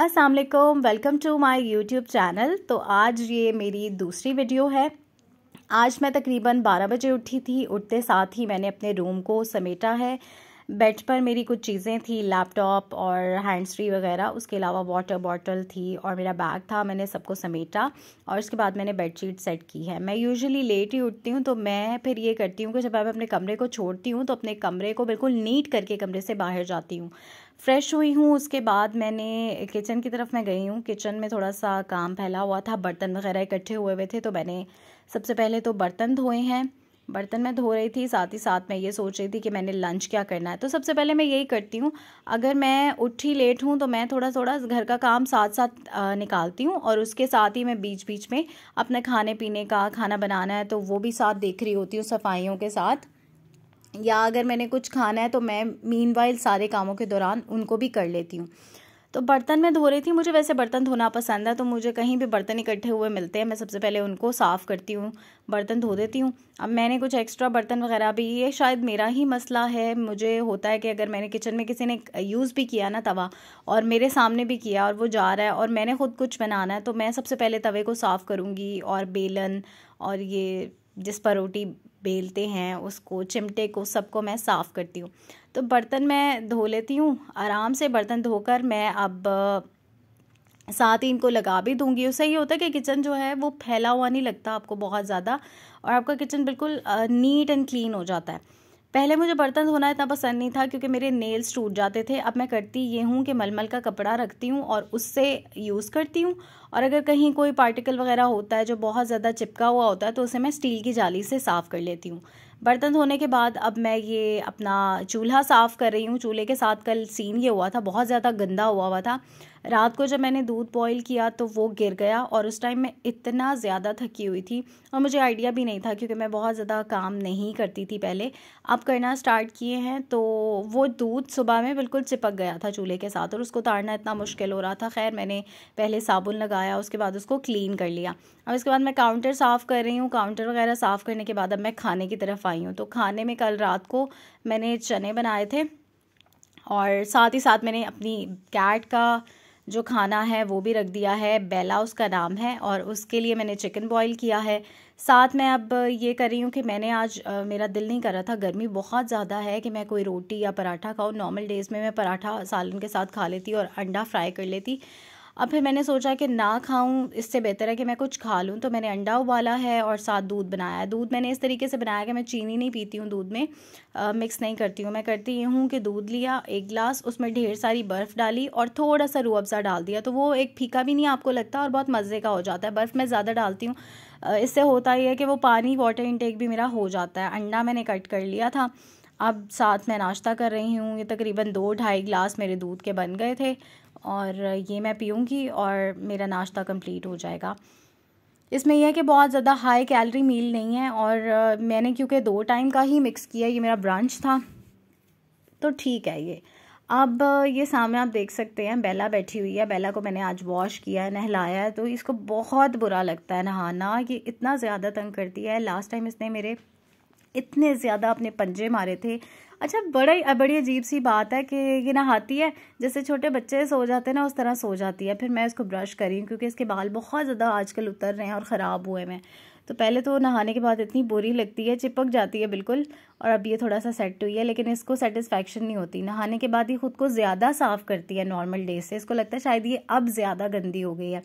अस्सलाम वालेकुम welcome to my YouTube channel तो आज ये मेरी दूसरी वीडियो है आज मैं तकरीबन 12 बजे उठी थी उठते साथ ही मैंने अपने रूम को समेटा है बेड पर मेरी कुछ चीज़ें थी लैपटॉप और हैंड फ्री वगैरह उसके अलावा वाटर बॉटल थी और मेरा बैग था मैंने सबको समेटा और उसके बाद मैंने बेडशीट सेट की है मैं यूजुअली लेट ही उठती हूँ तो मैं फिर ये करती हूँ कि जब मैं अपने कमरे को छोड़ती हूँ तो अपने कमरे को बिल्कुल नीट करके कमरे से बाहर जाती हूँ फ़्रेश हुई हूँ उसके बाद मैंने किचन की तरफ मैं गई हूँ किचन में थोड़ा सा काम फैला हुआ था बर्तन वगैरह इकट्ठे हुए हुए थे तो मैंने सबसे पहले तो बर्तन धोए हैं बर्तन मैं धो रही थी साथ ही साथ मैं ये सोच रही थी कि मैंने लंच क्या करना है तो सबसे पहले मैं यही करती हूँ अगर मैं उठी लेट हूँ तो मैं थोड़ा थोड़ा घर का काम साथ साथ निकालती हूँ और उसके साथ ही मैं बीच बीच में अपने खाने पीने का खाना बनाना है तो वो भी साथ देख रही होती हूँ सफाइयों के साथ या अगर मैंने कुछ खाना है तो मैं मीन सारे कामों के दौरान उनको भी कर लेती हूँ तो बर्तन मैं धो रही थी मुझे वैसे बर्तन धोना पसंद है तो मुझे कहीं भी बर्तन इकट्ठे हुए मिलते हैं मैं सबसे पहले उनको साफ़ करती हूँ बर्तन धो देती हूँ अब मैंने कुछ एक्स्ट्रा बर्तन वगैरह भी ये शायद मेरा ही मसला है मुझे होता है कि अगर मैंने किचन में किसी ने यूज़ भी किया ना तवा और मेरे सामने भी किया और वो जा रहा है और मैंने ख़ुद कुछ बनाना है तो मैं सबसे पहले तवे को साफ़ करूँगी और बेलन और ये जिस पर रोटी बेलते हैं उसको चिमटे को सबको मैं साफ़ करती हूँ तो बर्तन मैं धो लेती हूँ आराम से बर्तन धोकर मैं अब साथ ही इनको लगा भी दूंगी उससे ये होता है कि किचन जो है वो फैला हुआ नहीं लगता आपको बहुत ज़्यादा और आपका किचन बिल्कुल नीट एंड क्लीन हो जाता है पहले मुझे बर्तन धोना इतना पसंद नहीं था क्योंकि मेरे नेल्स टूट जाते थे अब मैं करती ये हूँ कि मलमल का कपड़ा रखती हूँ और उससे यूज़ करती हूँ और अगर कहीं कोई पार्टिकल वगैरह होता है जो बहुत ज़्यादा चिपका हुआ होता है तो उसे मैं स्टील की जाली से साफ़ कर लेती हूँ बर्तन धोने के बाद अब मैं ये अपना चूल्हा साफ़ कर रही हूँ चूल्हे के साथ कल सीन ये हुआ था बहुत ज़्यादा गंदा हुआ हुआ था रात को जब मैंने दूध बॉईल किया तो वो गिर गया और उस टाइम मैं इतना ज़्यादा थकी हुई थी और मुझे आइडिया भी नहीं था क्योंकि मैं बहुत ज़्यादा काम नहीं करती थी पहले अब करना स्टार्ट किए हैं तो वो दूध सुबह में बिल्कुल चिपक गया था चूल्हे के साथ और उसको उतारना इतना मुश्किल हो रहा था खैर मैंने पहले साबुन लगाया उसके बाद उसको क्लीन कर लिया अब इसके बाद मैं काउंटर साफ़ कर रही हूँ काउंटर वगैरह साफ़ करने के बाद अब मैं खाने की तरफ आई हूँ तो खाने में कल रात को मैंने चने बनाए थे और साथ ही साथ मैंने अपनी कैट का जो खाना है वो भी रख दिया है बेला उसका नाम है और उसके लिए मैंने चिकन बॉईल किया है साथ में अब ये कर रही हूँ कि मैंने आज आ, मेरा दिल नहीं कर रहा था गर्मी बहुत ज़्यादा है कि मैं कोई रोटी या पराठा खाऊँ नॉर्मल डेज़ में मैं पराठा सालन के साथ खा लेती और अंडा फ्राई कर लेती अब फिर मैंने सोचा कि ना खाऊं इससे बेहतर है कि मैं कुछ खा लूँ तो मैंने अंडा उबाला है और साथ दूध बनाया है दूध मैंने इस तरीके से बनाया कि मैं चीनी नहीं पीती हूँ दूध में आ, मिक्स नहीं करती हूँ मैं करती ये हूँ कि दूध लिया एक गिलास उसमें ढेर सारी बर्फ़ डाली और थोड़ा सा रू अफ़ज़ा डाल दिया तो वो एक फीका भी नहीं आपको लगता और बहुत मज़े का हो जाता है बर्फ़ मैं ज़्यादा डालती हूँ इससे होता ही है कि वो पानी वाटर इनटेक भी मेरा हो जाता है अंडा मैंने कट कर लिया था अब साथ में नाश्ता कर रही हूँ ये तकरीबन दो ढाई गिलास मेरे दूध के बन गए थे और ये मैं पीऊँगी और मेरा नाश्ता कंप्लीट हो जाएगा इसमें यह है कि बहुत ज़्यादा हाई कैलरी मील नहीं है और मैंने क्योंकि दो टाइम का ही मिक्स किया ये मेरा ब्रांच था तो ठीक है ये अब ये सामने आप देख सकते हैं बेला बैठी हुई है बेला को मैंने आज वॉश किया है नहलाया है तो इसको बहुत बुरा लगता है नहाना ये इतना ज़्यादा तंग करती है लास्ट टाइम इसने मेरे इतने ज़्यादा अपने पंजे मारे थे अच्छा बड़ा ही बड़ी अजीब सी बात है कि ये ना हाथी है जैसे छोटे बच्चे सो जाते हैं ना उस तरह सो जाती है फिर मैं इसको ब्रश करी क्योंकि इसके बाल बहुत ज़्यादा आजकल उतर रहे हैं और ख़राब हुए हैं तो पहले तो नहाने के बाद इतनी बुरी लगती है चिपक जाती है बिल्कुल और अब ये थोड़ा सा सेट हुई है लेकिन इसको सेटिस्फेक्शन नहीं होती नहाने के बाद ही खुद को ज़्यादा साफ़ करती है नॉर्मल डे से इसको लगता है शायद ये अब ज़्यादा गंदी हो गई है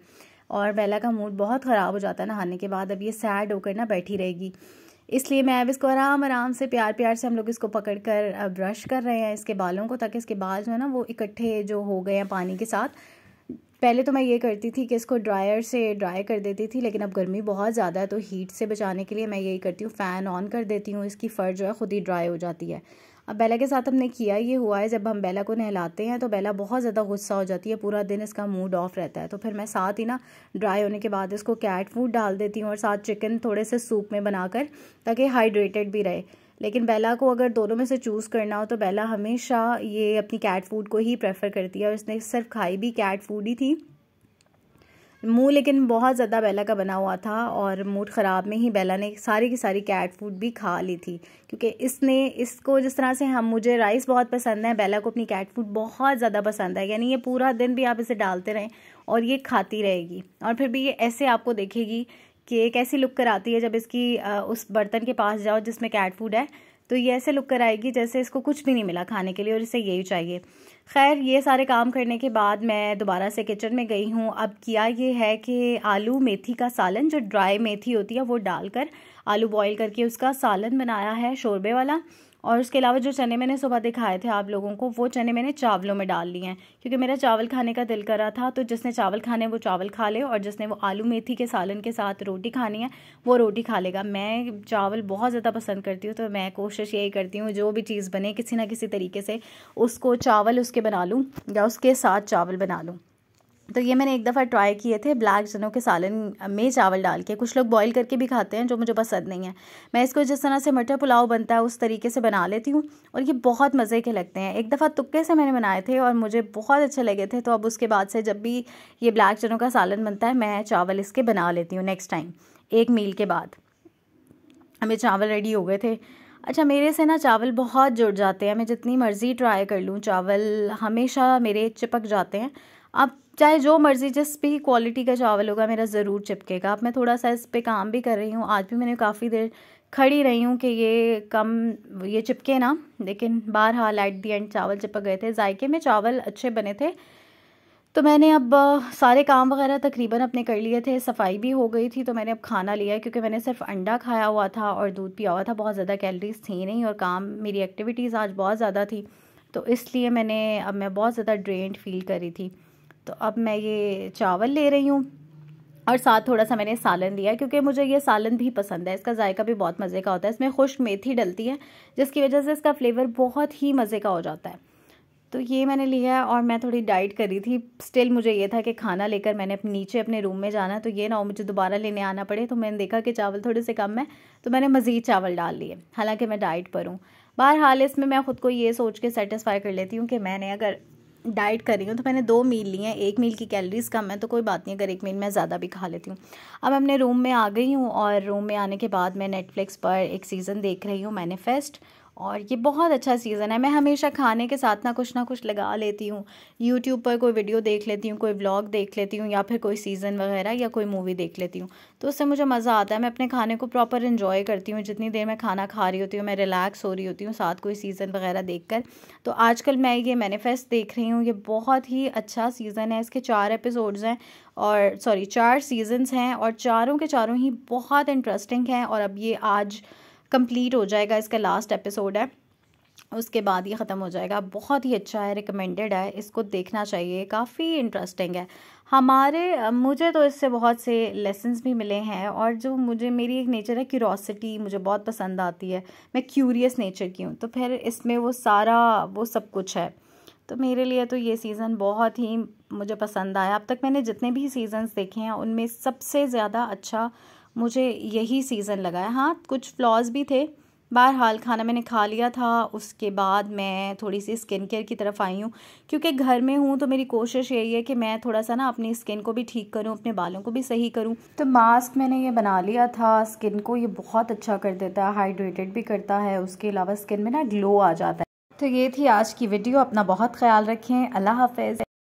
और बेला का मूड बहुत ख़राब हो जाता है नहाने के बाद अब ये सैड होकर ना बैठी रहेगी इसलिए मैं अब इसको आराम आराम से प्यार प्यार से हम लोग इसको पकड़ कर ब्रश कर रहे हैं इसके बालों को ताकि इसके बाल जो है ना वो इकट्ठे जो हो गए हैं पानी के साथ पहले तो मैं ये करती थी कि इसको ड्रायर से ड्राई कर देती थी लेकिन अब गर्मी बहुत ज़्यादा है तो हीट से बचाने के लिए मैं यही करती हूँ फ़ैन ऑन कर देती हूँ इसकी फ़र जो है ख़ुद ही ड्राई हो जाती है अब बेला के साथ हमने किया ये हुआ है जब हम बेला को नहलाते हैं तो बेला बहुत ज़्यादा गुस्सा हो जाती है पूरा दिन इसका मूड ऑफ रहता है तो फिर मैं साथ ही ना ड्राई होने के बाद इसको कैट फूड डाल देती हूँ और साथ चिकन थोड़े से सूप में बनाकर ताकि हाइड्रेटेड भी रहे लेकिन बेला को अगर दोनों में से चूज़ करना हो तो बेला हमेशा ये अपनी कैट फूड को ही प्रेफर करती है और इसने सिर्फ खाई भी कैट फूड ही थी मुंह लेकिन बहुत ज़्यादा बेला का बना हुआ था और मूड ख़राब में ही बेला ने सारी की सारी कैट फूड भी खा ली थी क्योंकि इसने इसको जिस तरह से हम मुझे राइस बहुत पसंद है बेला को अपनी कैट फूड बहुत ज़्यादा पसंद है यानी ये पूरा दिन भी आप इसे डालते रहें और ये खाती रहेगी और फिर भी ये ऐसे आपको देखेगी कि एक ऐसी लुक कराती है जब इसकी उस बर्तन के पास जाओ जिसमें कैट फूड है तो ये ऐसे लुक कर आएगी जैसे इसको कुछ भी नहीं मिला खाने के लिए और इसे यही चाहिए खैर ये सारे काम करने के बाद मैं दोबारा से किचन में गई हूँ अब किया ये है कि आलू मेथी का सालन जो ड्राई मेथी होती है वो डालकर आलू बॉईल करके उसका सालन बनाया है शोरबे वाला और उसके अलावा जो चने मैंने सुबह दिखाए थे आप लोगों को वो चने मैंने चावलों में डाल लिए हैं क्योंकि मेरा चावल खाने का दिल कर रहा था तो जिसने चावल खाने वो चावल खा ले और जिसने वो आलू मेथी के सालन के साथ रोटी खानी है वो रोटी खा लेगा मैं चावल बहुत ज़्यादा पसंद करती हूँ तो मैं कोशिश यही करती हूँ जो भी चीज़ बने किसी ना किसी तरीके से उसको चावल उसके बना लूँ या उसके साथ चावल बना लूँ तो ये मैंने एक दफ़ा ट्राई किए थे ब्लैक चनों के सालन में चावल डाल के कुछ लोग बॉईल करके भी खाते हैं जो मुझे पसंद नहीं है मैं इसको जिस तरह से मटर पुलाव बनता है उस तरीके से बना लेती हूँ और ये बहुत मज़े के लगते हैं एक दफ़ा तुक्के से मैंने बनाए थे और मुझे बहुत अच्छे लगे थे तो अब उसके बाद से जब भी ये ब्लैक चनों का सालन बनता है मैं चावल इसके बना लेती हूँ नेक्स्ट टाइम एक मील के बाद हमें चावल रेडी हो गए थे अच्छा मेरे से ना चावल बहुत जुड़ जाते हैं मैं जितनी मर्ज़ी ट्राई कर लूँ चावल हमेशा मेरे चिपक जाते हैं अब चाहे जो मर्ज़ी जिस भी क्वालिटी का चावल होगा मेरा ज़रूर चिपकेगा अब मैं थोड़ा सा इस पर काम भी कर रही हूँ आज भी मैंने काफ़ी देर खड़ी रही हूँ कि ये कम ये चिपके ना लेकिन बहरहाल एट दी एंड चावल चिपक गए थे जायके में चावल अच्छे बने थे तो मैंने अब सारे काम वगैरह तकरीबन अपने कर लिए थे सफाई भी हो गई थी तो मैंने अब खाना लिया क्योंकि मैंने सिर्फ अंडा खाया हुआ था और दूध पिया हुआ था बहुत ज़्यादा कैलरीज थी नहीं और काम मेरी एक्टिविटीज़ आज बहुत ज़्यादा थी तो इसलिए मैंने अब मैं बहुत ज़्यादा ड्रेंड फील करी थी तो अब मैं ये चावल ले रही हूँ और साथ थोड़ा सा मैंने सालन दिया क्योंकि मुझे ये सालन भी पसंद है इसका जायका भी बहुत मज़े का होता है इसमें खुश्क मेथी डलती है जिसकी वजह से इसका फ्लेवर बहुत ही मज़े का हो जाता है तो ये मैंने लिया है और मैं थोड़ी डाइट करी थी स्टिल मुझे ये था कि खाना लेकर मैंने नीचे अपने रूम में जाना तो ये ना हो मुझे दोबारा लेने आना पड़े तो मैंने देखा कि चावल थोड़े से कम है तो मैंने मज़ीद चावल डाल लिए हालांकि मैं डाइट पर हूँ बहरहाल इसमें मैं ख़ुद को ये सोच के सेटिस्फाई कर लेती हूँ कि मैंने अगर डाइट कर रही हूँ तो मैंने दो मील लिए हैं एक मील की कैलोरीज़ कम है तो कोई बात नहीं अगर एक मील मैं ज़्यादा भी खा लेती हूँ अब अपने रूम में आ गई हूँ और रूम में आने के बाद मैं नेटफ्लिक्स पर एक सीज़न देख रही हूँ मैनिफेस्ट और ये बहुत अच्छा सीज़न है मैं हमेशा खाने के साथ ना कुछ ना कुछ लगा लेती हूँ यूट्यूब पर कोई वीडियो देख लेती हूँ कोई व्लॉग देख लेती हूँ या फिर कोई सीज़न वगैरह या कोई मूवी देख लेती हूँ तो उससे मुझे मज़ा आता है मैं अपने खाने को प्रॉपर इन्जॉय करती हूँ जितनी देर मैं खाना खा रही होती हूँ मैं रिलैक्स हो रही होती हूँ साथ कोई सीज़न वगैरह देख कर तो आजकल मैं ये मैनीफेस्ट देख रही हूँ ये बहुत ही अच्छा सीज़न है इसके चार एपिसोड्स हैं और सॉरी चार सीजन्स हैं और चारों के चारों ही बहुत इंटरेस्टिंग हैं और अब ये आज कंप्लीट हो जाएगा इसका लास्ट एपिसोड है उसके बाद ये ख़त्म हो जाएगा बहुत ही अच्छा है रिकमेंडेड है इसको देखना चाहिए काफ़ी इंटरेस्टिंग है हमारे मुझे तो इससे बहुत से लेसन्स भी मिले हैं और जो मुझे मेरी एक नेचर है क्यूरोसिटी मुझे बहुत पसंद आती है मैं क्यूरियस नेचर की हूँ तो फिर इसमें वो सारा वो सब कुछ है तो मेरे लिए तो ये सीज़न बहुत ही मुझे पसंद आया अब तक मैंने जितने भी सीजन्स देखे हैं उनमें सबसे ज़्यादा अच्छा मुझे यही सीज़न लगा है हाँ कुछ फ्लॉज भी थे बहरहाल खाना मैंने खा लिया था उसके बाद मैं थोड़ी सी स्किन केयर की तरफ आई हूँ क्योंकि घर में हूँ तो मेरी कोशिश यही है कि मैं थोड़ा सा ना अपनी स्किन को भी ठीक करूँ अपने बालों को भी सही करूँ तो मास्क मैंने ये बना लिया था स्किन को ये बहुत अच्छा कर देता है हाइड्रेटेड भी करता है उसके अलावा स्किन में ना ग्लो आ जाता है तो ये थी आज की वीडियो अपना बहुत ख्याल रखें अल्लाह हाफिज़